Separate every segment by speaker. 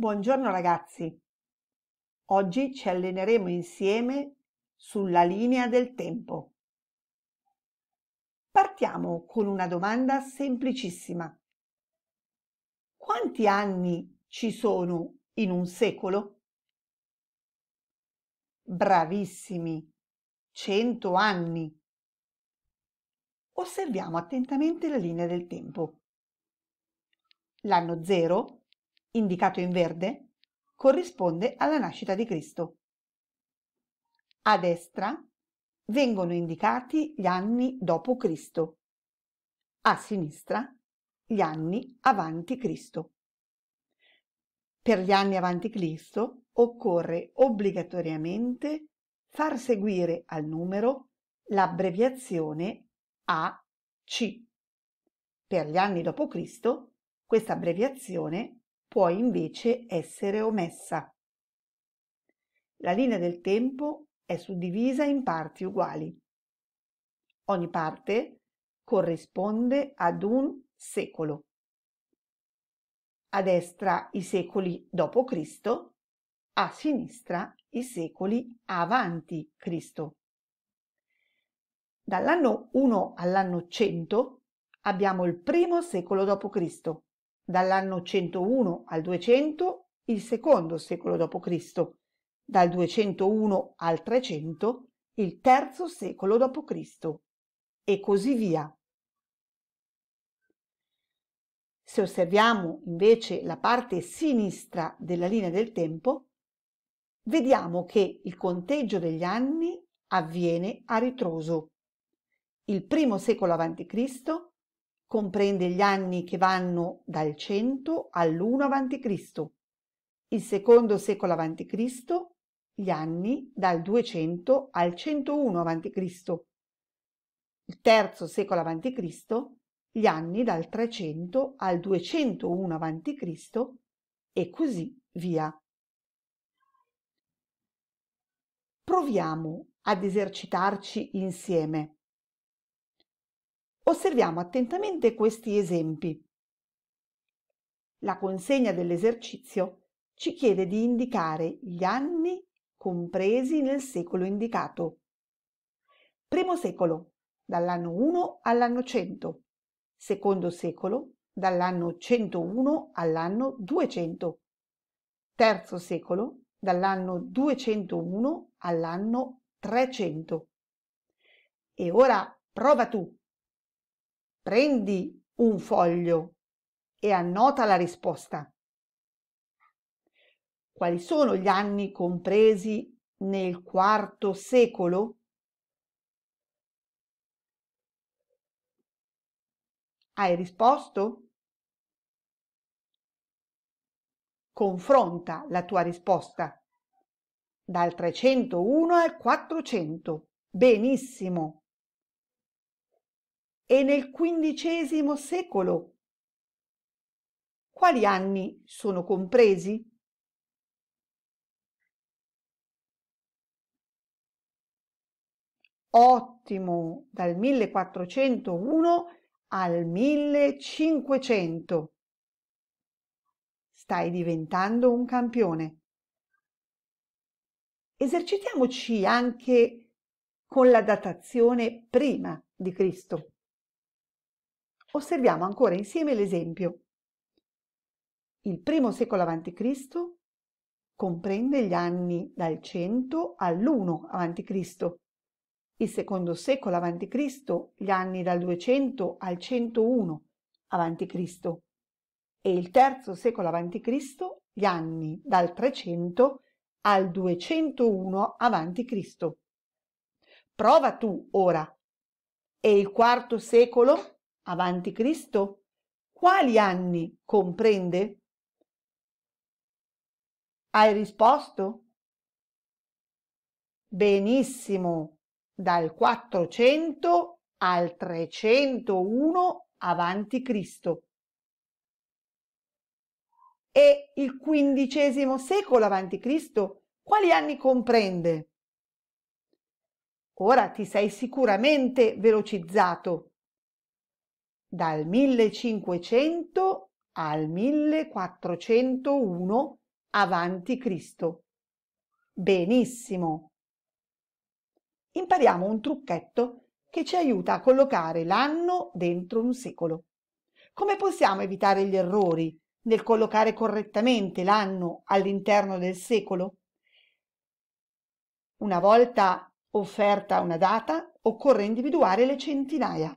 Speaker 1: Buongiorno ragazzi! Oggi ci alleneremo insieme sulla linea del tempo. Partiamo con una domanda semplicissima. Quanti anni ci sono in un secolo? Bravissimi! cento anni! Osserviamo attentamente la linea del tempo. L'anno zero indicato in verde, corrisponde alla nascita di Cristo. A destra vengono indicati gli anni dopo Cristo, a sinistra gli anni avanti Cristo. Per gli anni avanti Cristo occorre obbligatoriamente far seguire al numero l'abbreviazione AC. Per gli anni dopo Cristo questa abbreviazione può invece essere omessa. La linea del tempo è suddivisa in parti uguali. Ogni parte corrisponde ad un secolo. A destra i secoli dopo Cristo, a sinistra i secoli avanti Cristo. Dall'anno 1 all'anno 100 abbiamo il primo secolo dopo Cristo, dall'anno 101 al 200 il secondo secolo d.C., dal 201 al 300 il terzo secolo d.C. e così via. Se osserviamo invece la parte sinistra della linea del tempo, vediamo che il conteggio degli anni avviene a ritroso. Il primo secolo a.C comprende gli anni che vanno dal 100 all'1 a.C., il secondo secolo a.C., gli anni dal 200 al 101 a.C., il terzo secolo a.C., gli anni dal 300 al 201 a.C. e così via. Proviamo ad esercitarci insieme. Osserviamo attentamente questi esempi. La consegna dell'esercizio ci chiede di indicare gli anni compresi nel secolo indicato. Primo secolo, dall'anno 1 all'anno 100. Secondo secolo, dall'anno 101 all'anno 200. Terzo secolo, dall'anno 201 all'anno 300. E ora prova tu! Prendi un foglio e annota la risposta. Quali sono gli anni compresi nel IV secolo? Hai risposto? Confronta la tua risposta dal 301 al 400. Benissimo! e nel XV secolo. Quali anni sono compresi? Ottimo, dal 1401 al 1500. Stai diventando un campione. Esercitiamoci anche con la datazione prima di Cristo. Osserviamo ancora insieme l'esempio. Il primo secolo a.C. comprende gli anni dal 100 all'1 a.C., il secondo secolo a.C. gli anni dal 200 al 101 a.C. e il terzo secolo a.C. gli anni dal 300 al 201 a.C. Prova tu ora. E il quarto secolo? avanti Cristo? Quali anni comprende? Hai risposto? Benissimo, dal 400 al 301 avanti Cristo. E il quindicesimo secolo avanti Cristo quali anni comprende? Ora ti sei sicuramente velocizzato dal 1500 al 1401 avanti Cristo. Benissimo! Impariamo un trucchetto che ci aiuta a collocare l'anno dentro un secolo. Come possiamo evitare gli errori nel collocare correttamente l'anno all'interno del secolo? Una volta offerta una data, occorre individuare le centinaia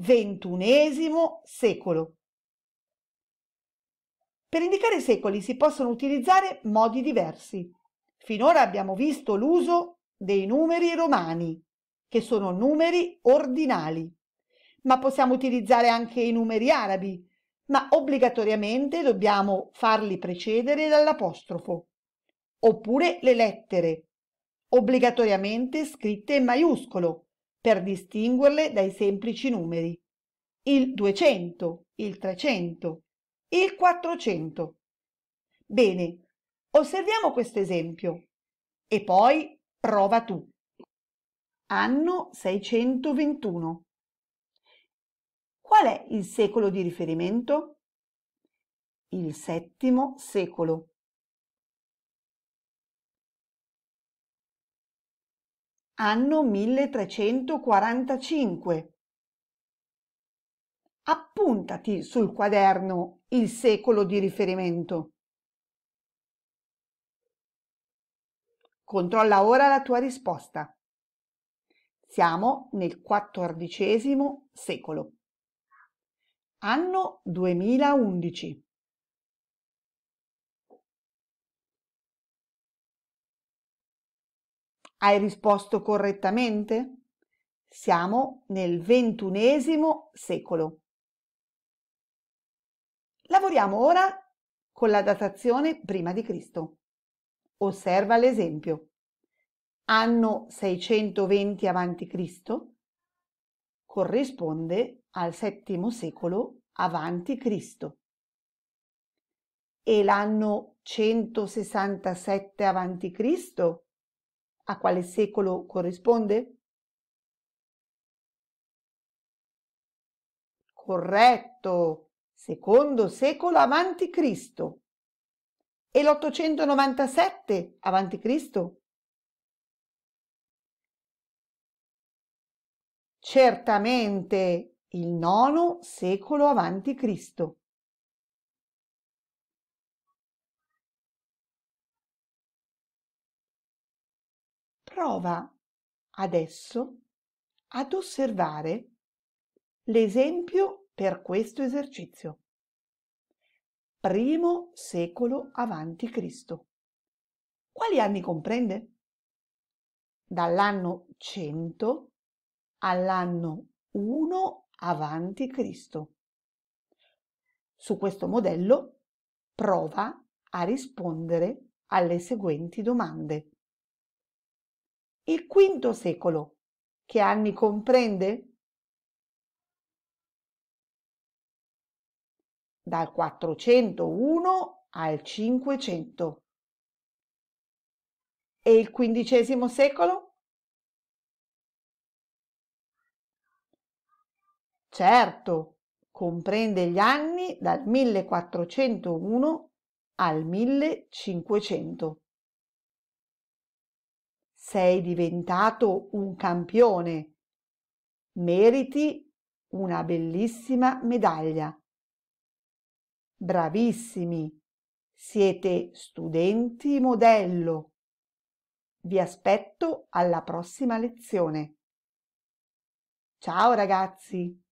Speaker 1: XXI secolo. Per indicare i secoli si possono utilizzare modi diversi. Finora abbiamo visto l'uso dei numeri romani, che sono numeri ordinali, ma possiamo utilizzare anche i numeri arabi, ma obbligatoriamente dobbiamo farli precedere dall'apostrofo. Oppure le lettere, obbligatoriamente scritte in maiuscolo, per distinguerle dai semplici numeri. Il 200, il 300, il 400. Bene, osserviamo questo esempio e poi prova tu. Anno 621. Qual è il secolo di riferimento? Il settimo secolo. anno 1345. Appuntati sul quaderno il secolo di riferimento. Controlla ora la tua risposta. Siamo nel XIV secolo. Anno 2011. Hai risposto correttamente? Siamo nel ventunesimo secolo. Lavoriamo ora con la datazione prima di Cristo. Osserva l'esempio. Anno 620 avanti Cristo corrisponde al VII secolo avanti Cristo. E l'anno 167 avanti Cristo? A quale secolo corrisponde? Corretto, secondo secolo avanti Cristo. E l'897 avanti Cristo? Certamente il nono secolo avanti Cristo. prova adesso ad osservare l'esempio per questo esercizio. Primo secolo avanti Cristo. Quali anni comprende? Dall'anno 100 all'anno 1 avanti Cristo. Su questo modello prova a rispondere alle seguenti domande il V secolo. Che anni comprende? Dal 401 al 500. E il XV secolo? Certo, comprende gli anni dal 1401 al 1500 sei diventato un campione. Meriti una bellissima medaglia. Bravissimi, siete studenti modello. Vi aspetto alla prossima lezione. Ciao ragazzi!